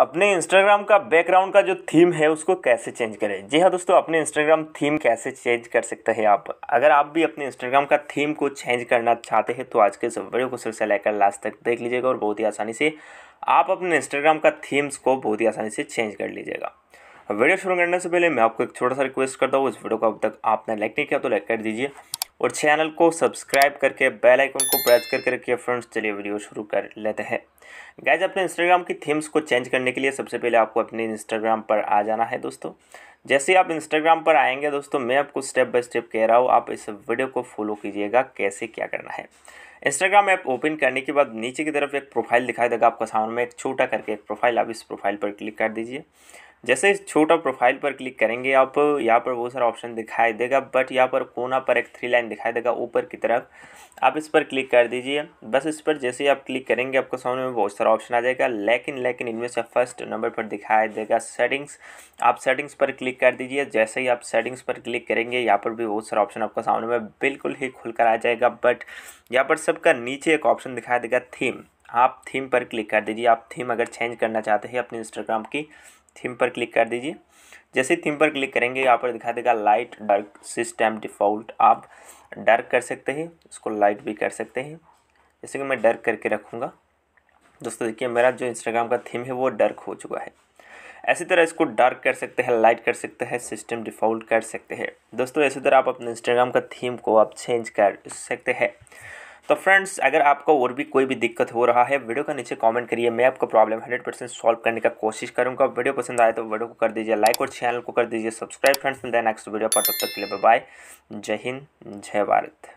अपने इंस्टाग्राम का बैकग्राउंड का जो थीम है उसको कैसे चेंज करें जी हाँ दोस्तों अपने इंस्टाग्राम थीम कैसे चेंज कर सकते हैं आप अगर आप भी अपने इंस्टाग्राम का थीम को चेंज करना चाहते हैं तो आज के इस वीडियो को सबसे लेकर लास्ट तक देख लीजिएगा और बहुत ही आसानी से आप अपने इंस्टाग्राम का थीम्स को बहुत ही आसानी से चेंज कर लीजिएगा वीडियो शुरू करने से पहले मैं आपको एक छोटा सा रिक्वेस्ट करता हूँ इस वीडियो को अब तक आपने लाइक नहीं किया तो लाइक कर दीजिए और चैनल को सब्सक्राइब करके बेल आइकन को प्रेस करके रखिए फ्रेंड्स चलिए वीडियो शुरू कर लेते हैं गैज अपने इंस्टाग्राम की थीम्स को चेंज करने के लिए सबसे पहले आपको अपने इंस्टाग्राम पर आ जाना है दोस्तों जैसे आप इंस्टाग्राम पर आएंगे दोस्तों मैं आपको स्टेप बाय स्टेप कह रहा हूँ आप इस वीडियो को फॉलो कीजिएगा कैसे क्या करना है इंस्टाग्राम ऐप ओपन करने के बाद नीचे की तरफ एक प्रोफाइल दिखाई देगा आपका सामने में एक छोटा करके एक प्रोफाइल आप इस प्रोफाइल पर क्लिक कर दीजिए जैसे छोटा प्रोफाइल पर क्लिक करेंगे आप यहाँ पर बहुत सारा ऑप्शन दिखाई देगा बट यहाँ पर कोना पर एक थ्री लाइन दिखाई देगा ऊपर की तरफ आप इस पर क्लिक कर दीजिए बस इस पर जैसे ही आप क्लिक करेंगे आपको सामने में बहुत सारा ऑप्शन आ जाएगा लेकिन लेकिन इनमें से फर्स्ट नंबर पर दिखाई देगा सेटिंग्स आप सेटिंग्स पर क्लिक कर दीजिए जैसे ही आप सेटिंग्स पर क्लिक करेंगे यहाँ पर भी बहुत सारा ऑप्शन आपको सामने में बिल्कुल ही खुलकर आ जाएगा बट यहाँ पर सबका नीचे एक ऑप्शन दिखाई देगा थीम आप थीम पर क्लिक कर दीजिए आप थीम अगर चेंज करना चाहते हैं अपने इंस्टाग्राम की थीम पर क्लिक कर दीजिए जैसे थीम पर क्लिक करेंगे यहाँ पर दिखा देगा लाइट डार्क सिस्टम डिफ़ॉल्ट आप डार्क कर सकते हैं इसको लाइट भी कर सकते हैं जैसे कि मैं डार्क करके रखूँगा दोस्तों देखिए मेरा जो इंस्टाग्राम का थीम है वो डार्क हो चुका है ऐसी तरह इसको डार्क कर सकते हैं लाइट कर सकते हैं सिस्टम डिफ़ॉल्ट कर सकते हैं दोस्तों इसी तरह आप अपने इंस्टाग्राम का थीम को आप चेंज कर सकते हैं तो फ्रेंड्स अगर आपको और भी कोई भी दिक्कत हो रहा है वीडियो का नीचे कमेंट करिए मैं आपको प्रॉब्लम 100 परसेंट सॉल्व करने का कोशिश करूंगा वीडियो पसंद आए तो वीडियो को कर दीजिए लाइक और चैनल को कर दीजिए सब्सक्राइब फ्रेंड्स मिलते हैं नेक्स्ट वीडियो पर तब तक के लिए बाय जय हिंद जय भारत